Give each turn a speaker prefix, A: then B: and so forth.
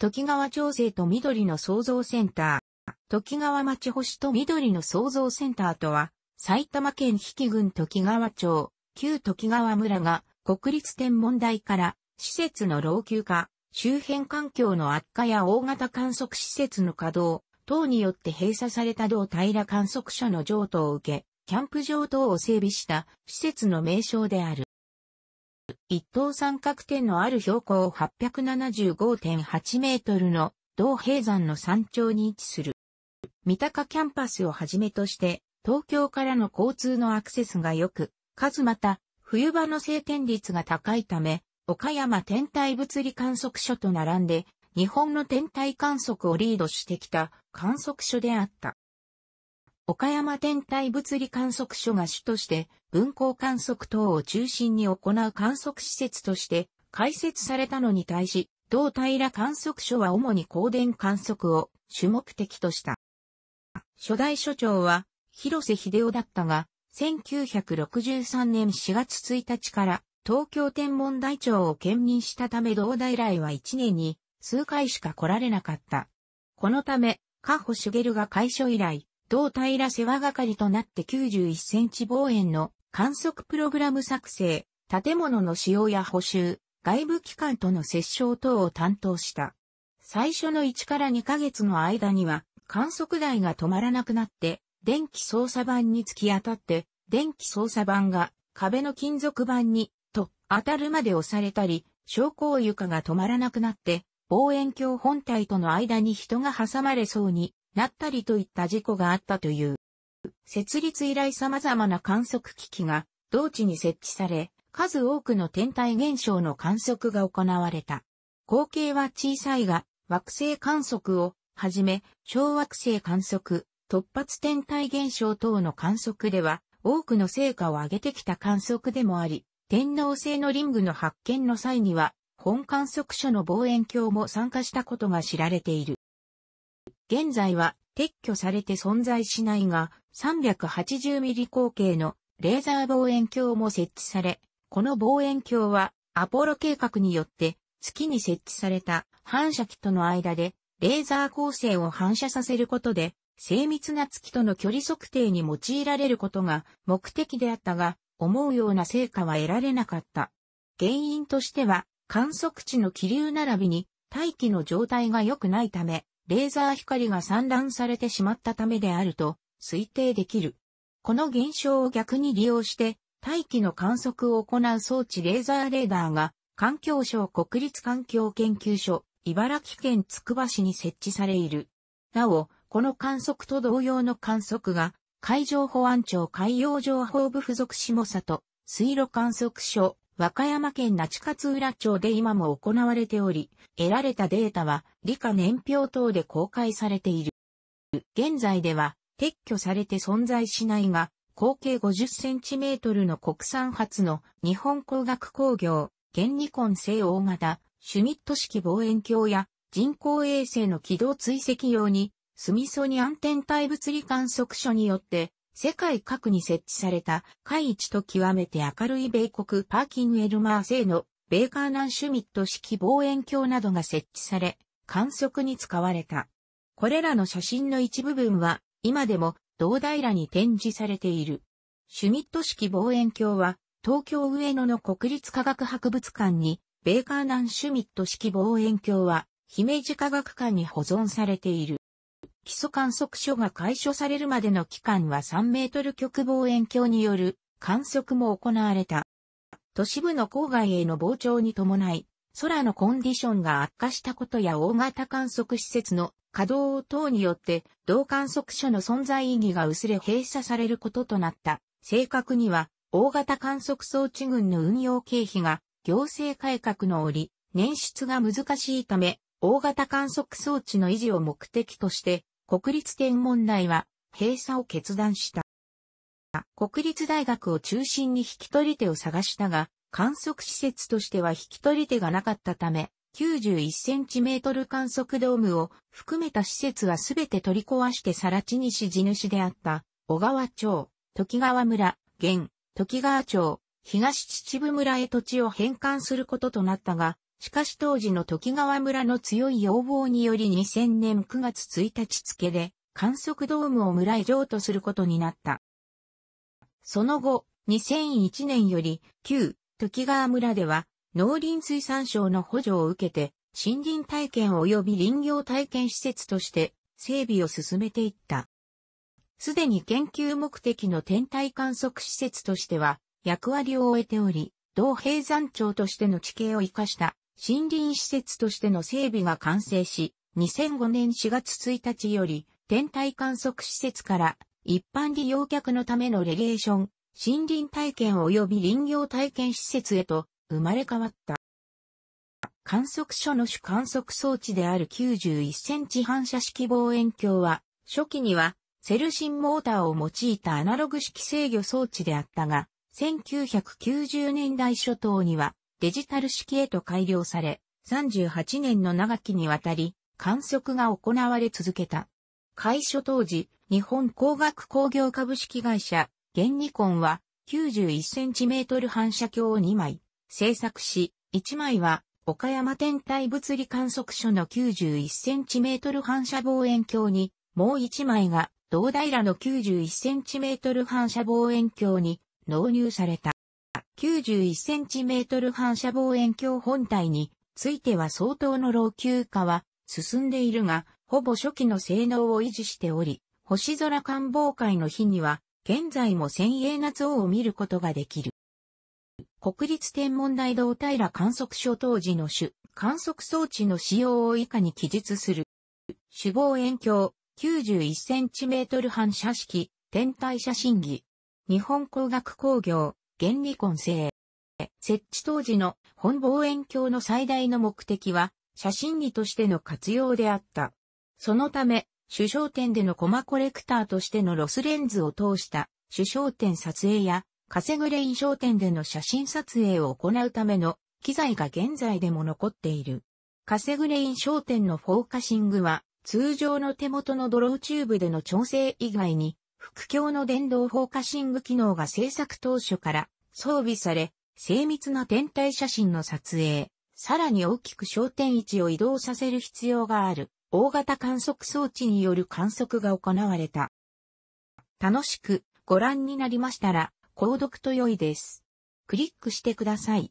A: 時川町整と緑の創造センター、時川町星と緑の創造センターとは、埼玉県比企郡時川町、旧時川村が国立天文台から施設の老朽化、周辺環境の悪化や大型観測施設の稼働、等によって閉鎖された同平観測所の譲渡を受け、キャンプ場等を整備した施設の名称である。一等三角点のある標高875.8メートルの同平山の山頂に位置する。三鷹キャンパスをはじめとして、東京からの交通のアクセスが良く、数また、冬場の晴天率が高いため、岡山天体物理観測所と並んで、日本の天体観測をリードしてきた観測所であった。岡山天体物理観測所が主として分光観測等を中心に行う観測施設として開設されたのに対し、同平観測所は主に光電観測を主目的とした。初代所長は広瀬秀夫だったが、1963年4月1日から東京天文台長を兼任したため同大来は1年に数回しか来られなかった。このため、加保茂が開所以来、胴平ら世話係となって91センチ望遠の観測プログラム作成、建物の使用や補修、外部機関との接触等を担当した。最初の1から2ヶ月の間には観測台が止まらなくなって電気操作盤に突き当たって電気操作盤が壁の金属板にと当たるまで押されたり昇降床が止まらなくなって望遠鏡本体との間に人が挟まれそうになったりといった事故があったという。設立以来様々な観測機器が同地に設置され、数多くの天体現象の観測が行われた。光景は小さいが、惑星観測をはじめ、小惑星観測、突発天体現象等の観測では、多くの成果を上げてきた観測でもあり、天皇星のリングの発見の際には、本観測所の望遠鏡も参加したことが知られている。現在は撤去されて存在しないが、380ミリ口径のレーザー望遠鏡も設置され、この望遠鏡はアポロ計画によって月に設置された反射器との間でレーザー光線を反射させることで精密な月との距離測定に用いられることが目的であったが、思うような成果は得られなかった。原因としては観測値の気流並びに大気の状態が良くないため、レーザー光が散乱されてしまったためであると推定できる。この現象を逆に利用して大気の観測を行う装置レーザーレーダーが環境省国立環境研究所茨城県つくば市に設置されいる。なお、この観測と同様の観測が海上保安庁海洋情報部附属下里水路観測所和歌山県那智勝浦町で今も行われており、得られたデータは理科年表等で公開されている。現在では撤去されて存在しないが、口径5 0センチメートルの国産初の日本工学工業、現ニコン製大型、シュミット式望遠鏡や人工衛星の軌道追跡用に、スミソニアン天体物理観測所によって世界各に設置された、海一と極めて明るい米国パーキン・グエルマー製の、ベーカーナン・シュミット式望遠鏡などが設置され、観測に使われた。これらの写真の一部分は、今でも、同平に展示されている。シュミット式望遠鏡は、東京上野の国立科学博物館に、ベーカーナン・シュミット式望遠鏡は、姫路科学館に保存されている。基礎観測所が解消されるまでの期間は3メートル極望遠鏡による観測も行われた。都市部の郊外への膨張に伴い、空のコンディションが悪化したことや大型観測施設の稼働等によって、同観測所の存在意義が薄れ閉鎖されることとなった。正確には、大型観測装置群の運用経費が行政改革の折、捻出が難しいため、大型観測装置の維持を目的として、国立天文台は閉鎖を決断した。国立大学を中心に引き取り手を探したが、観測施設としては引き取り手がなかったため、9 1センチメートル観測ドームを含めた施設はすべて取り壊して更地にし地主であった小川町、時川村、現、時川町、東秩父村へ土地を返還することとなったが、しかし当時の時川村の強い要望により2000年9月1日付で観測ドームを村へ譲渡することになった。その後、2001年より旧時川村では農林水産省の補助を受けて森林体験及び林業体験施設として整備を進めていった。すでに研究目的の天体観測施設としては役割を終えており、同平山町としての地形を活かした森林施設としての整備が完成し、2005年4月1日より天体観測施設から一般利用客のためのレゲーション、森林体験及び林業体験施設へと生まれ変わった。観測所の主観測装置である91センチ反射式望遠鏡は、初期にはセルシンモーターを用いたアナログ式制御装置であったが、1990年代初頭にはデジタル式へと改良され、38年の長きにわたり、観測が行われ続けた。開所当時、日本工学工業株式会社、現ニコンは、91センチメートル反射鏡を2枚、製作し、1枚は、岡山天体物理観測所の91センチメートル反射望遠鏡に、もう1枚が、同平の91センチメートル反射望遠鏡に納入された。91cm 反射望遠鏡本体については相当の老朽化は進んでいるが、ほぼ初期の性能を維持しており、星空観望会の日には、現在も千栄夏王を見ることができる。国立天文台道平観測所当時の種、観測装置の使用を以下に記述する。主望遠鏡、91cm 反射式、天体写真儀。日本工学工業、原理根性。設置当時の本望遠鏡の最大の目的は、写真にとしての活用であった。そのため、主商店でのコマコレクターとしてのロスレンズを通した主商店撮影や、カセグレイン商店での写真撮影を行うための機材が現在でも残っている。カセグレイン商店のフォーカシングは、通常の手元のドローチューブでの調整以外に、副教の電動フォーカシング機能が制作当初から装備され、精密な天体写真の撮影、さらに大きく焦点位置を移動させる必要がある、大型観測装置による観測が行われた。楽しくご覧になりましたら、購読と良いです。クリックしてください。